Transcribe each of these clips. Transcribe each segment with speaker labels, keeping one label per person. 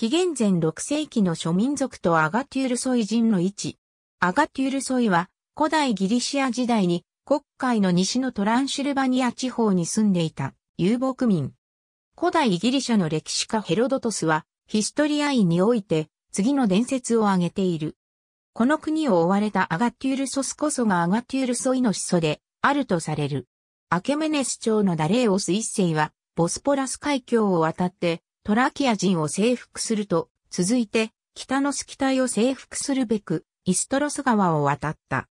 Speaker 1: 紀元前6世紀の諸民族とアガテュールソイ人の位置。アガテュールソイは古代ギリシア時代に国海の西のトランシルバニア地方に住んでいた遊牧民。古代ギリシャの歴史家ヘロドトスはヒストリアイにおいて次の伝説を挙げている。この国を追われたアガテュールソスこそがアガテュールソイの始祖であるとされる。アケメネス朝のダレーオス一世はボスポラス海峡を渡ってトラキア人を征服すると、続いて、北のスキタイを征服するべく、イストロス川を渡った。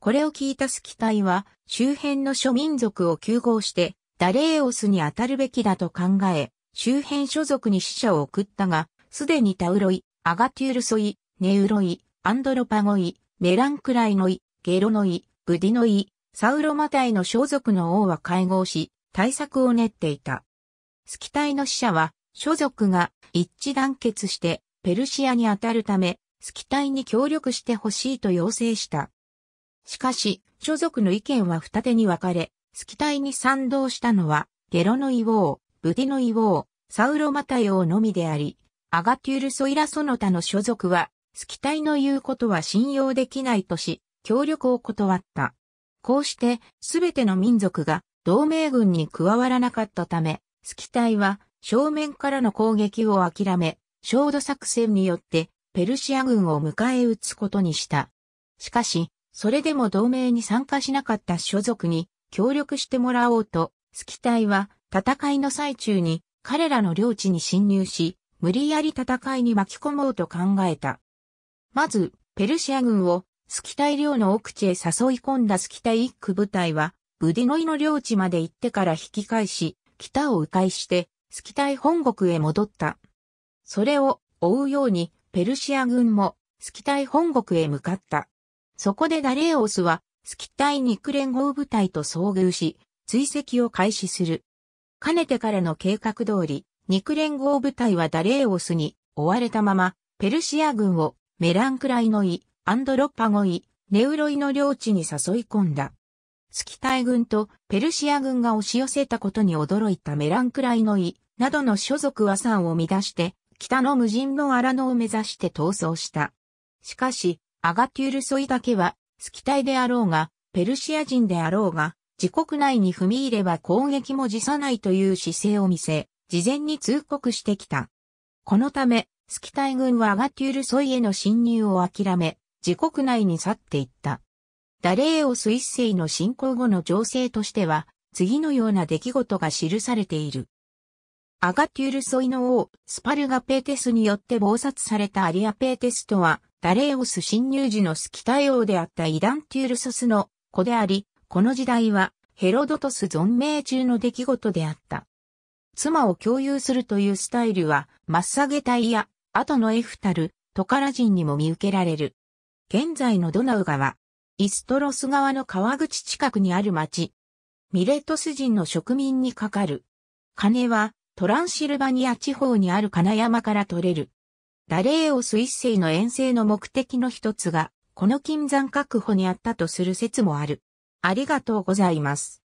Speaker 1: これを聞いたスキタイは、周辺の諸民族を救合して、ダレーオスに当たるべきだと考え、周辺所属に死者を送ったが、すでにタウロイ、アガテュールソイ、ネウロイ、アンドロパゴイ、メランクライノイ、ゲロノイ、ブディノイ、サウロマタイの装束の王は会合し、対策を練っていた。スキタイの使者は、所属が一致団結してペルシアに当たるため、スキタイに協力してほしいと要請した。しかし、所属の意見は二手に分かれ、スキタイに賛同したのは、ゲロのイ王、ブティのイ王、サウロマタヨのみであり、アガテュール・ソイラ・ソノタの所属は、スキタイの言うことは信用できないとし、協力を断った。こうして、すべての民族が同盟軍に加わらなかったため、スキ隊は正面からの攻撃を諦め、焦土作戦によってペルシア軍を迎え撃つことにした。しかし、それでも同盟に参加しなかった所属に協力してもらおうと、スキ隊は戦いの最中に彼らの領地に侵入し、無理やり戦いに巻き込もうと考えた。まず、ペルシア軍をスキ隊領の奥地へ誘い込んだスキ隊一区部隊は、ブディノイの領地まで行ってから引き返し、北を迂回して、スキタイ本国へ戻った。それを追うように、ペルシア軍も、スキタイ本国へ向かった。そこでダレーオスは、スキタイ肉連合部隊と遭遇し、追跡を開始する。かねてからの計画通り、肉連合部隊はダレーオスに追われたまま、ペルシア軍をメランクライノイ、アンドロッパゴイ、ネウロイの領地に誘い込んだ。スキタイ軍とペルシア軍が押し寄せたことに驚いたメランクライノイなどの所属は産を乱して、北の無人の荒野を目指して逃走した。しかし、アガテュールソイだけは、スキタイであろうが、ペルシア人であろうが、自国内に踏み入れば攻撃も辞さないという姿勢を見せ、事前に通告してきた。このため、スキタイ軍はアガテュールソイへの侵入を諦め、自国内に去っていった。ダレーオス一世の信仰後の情勢としては、次のような出来事が記されている。アガテュールソイの王、スパルガペーテスによって謀殺されたアリアペーテスとは、ダレーオス侵入時のスキタイ王であったイダンテュールソスの子であり、この時代はヘロドトス存命中の出来事であった。妻を共有するというスタイルは、マッサゲタイや、後のエフタル、トカラ人にも見受けられる。現在のドナウ川、イストロス川の川口近くにある町。ミレトス人の植民にかかる。金はトランシルバニア地方にある金山から取れる。ダレーオス一世の遠征の目的の一つが、この金山確保にあったとする説もある。ありがとうございます。